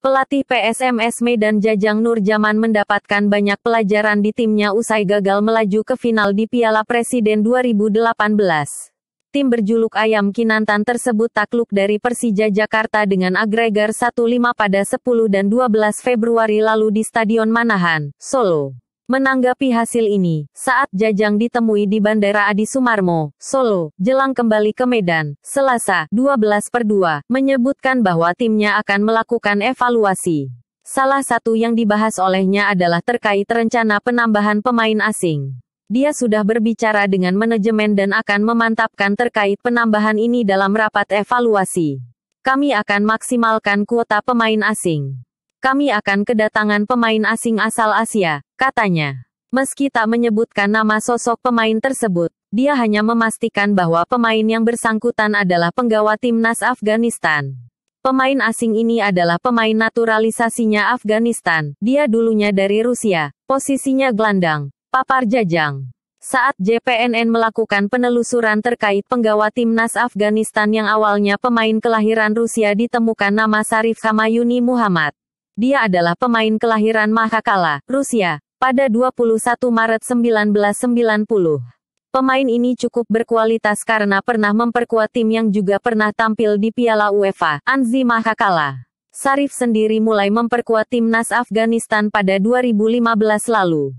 Pelatih PSMS Medan Jajang Nurjaman mendapatkan banyak pelajaran di timnya usai gagal melaju ke final di Piala Presiden 2018. Tim berjuluk Ayam Kinantan tersebut takluk dari Persija Jakarta dengan agregar 1-5 pada 10 dan 12 Februari lalu di Stadion Manahan, Solo. Menanggapi hasil ini, saat Jajang ditemui di Bandara Adi Sumarmo, Solo, jelang kembali ke Medan, Selasa, 12 per 2, menyebutkan bahwa timnya akan melakukan evaluasi. Salah satu yang dibahas olehnya adalah terkait rencana penambahan pemain asing. Dia sudah berbicara dengan manajemen dan akan memantapkan terkait penambahan ini dalam rapat evaluasi. Kami akan maksimalkan kuota pemain asing. Kami akan kedatangan pemain asing asal Asia, katanya. Meski tak menyebutkan nama sosok pemain tersebut, dia hanya memastikan bahwa pemain yang bersangkutan adalah penggawa timnas Afghanistan. Pemain asing ini adalah pemain naturalisasinya Afghanistan. Dia dulunya dari Rusia, posisinya gelandang, papar jajang. Saat JPNN melakukan penelusuran terkait penggawa timnas Afghanistan yang awalnya pemain kelahiran Rusia ditemukan nama Sarif Kamayuni Muhammad, dia adalah pemain kelahiran Mahakala, Rusia, pada 21 Maret 1990. Pemain ini cukup berkualitas karena pernah memperkuat tim yang juga pernah tampil di Piala UEFA, Anzi Mahakala. Sarif sendiri mulai memperkuat timnas Afghanistan pada 2015 lalu.